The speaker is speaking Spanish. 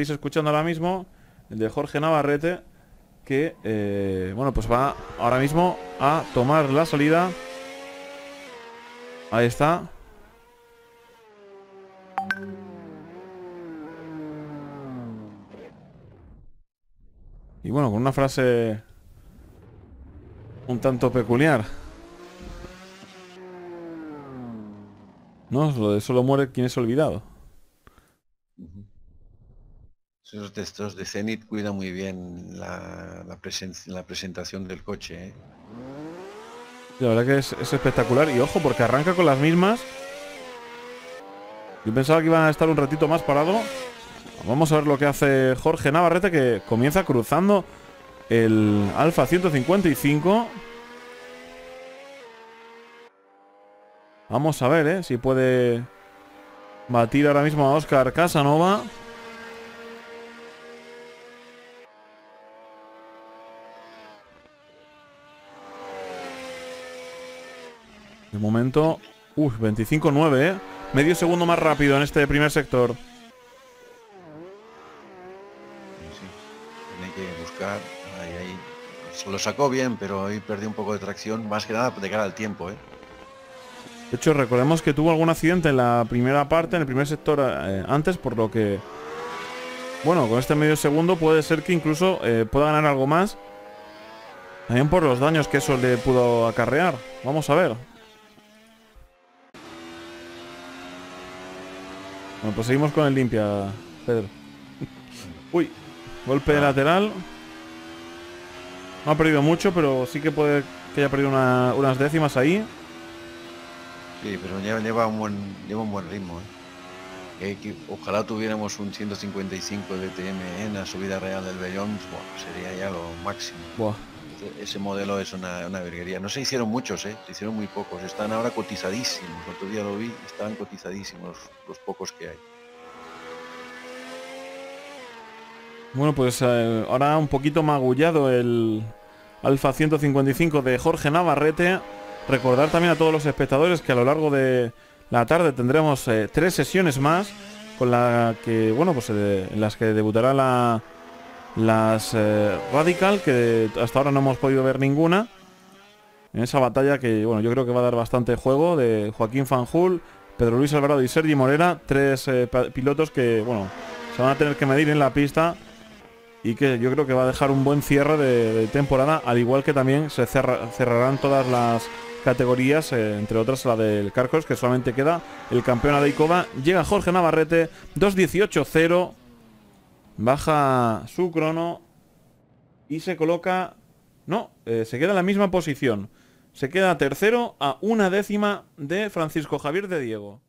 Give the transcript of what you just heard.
estáis escuchando ahora mismo, el de Jorge Navarrete, que, eh, bueno, pues va ahora mismo a tomar la salida. Ahí está. Y bueno, con una frase un tanto peculiar. No, lo de solo muere quien es olvidado. Esos textos de Zenit cuida muy bien la, la, presentación del coche. ¿eh? La verdad que es, espectacular. Y ojo, porque arranca con las mismas. Yo pensaba que iban a estar un ratito más parado. Vamos a ver lo que hace Jorge Navarrete, que comienza cruzando el Alfa 155. Vamos a ver, ¿eh? Si puede batir ahora mismo a Oscar Casanova. De momento... Uf, 25-9, ¿eh? Medio segundo más rápido en este primer sector. que buscar. Ahí, ahí. lo sacó bien, pero ahí perdió un poco de tracción. Más que nada de cara al tiempo, ¿eh? De hecho, recordemos que tuvo algún accidente en la primera parte, en el primer sector eh, antes, por lo que... Bueno, con este medio segundo puede ser que incluso eh, pueda ganar algo más. También por los daños que eso le pudo acarrear. Vamos a ver. Bueno, pues seguimos con el limpia, Pedro. Uy, golpe de ah. lateral. No ha perdido mucho, pero sí que puede que haya perdido unas décimas ahí. Sí, pero lleva, un, buen, ritmo. ¿eh? ojalá tuviéramos un 155 DTM en la subida real del Bellón. Bueno, sería ya lo máximo ese modelo es una, una No se hicieron muchos, ¿eh? se hicieron muy pocos. Están ahora cotizadísimos. otro día lo vi, estaban cotizadísimos los pocos que hay. Bueno, pues eh, ahora un poquito magullado el Alfa 155 de Jorge Navarrete. Recordar también a todos los espectadores que a lo largo de la tarde tendremos eh, tres sesiones más con la que, bueno, pues en las que debutará la las eh, Radical, que hasta ahora no hemos podido ver ninguna. En esa batalla que, bueno, yo creo que va a dar bastante juego de Joaquín Fanjul, Pedro Luis Alvarado y Sergi Morera. Tres eh, pilotos que, bueno, se van a tener que medir en la pista y que yo creo que va a dejar un buen cierre de, temporada, al igual que también se cerrarán todas las categorías, eh, entre otras la del Carcos, que solamente queda el campeón Icoba Llega Jorge Navarrete, 2-18-0 Baja su crono y se coloca... No, eh, se queda en la misma posición. Se queda tercero a una décima de Francisco Javier de Diego.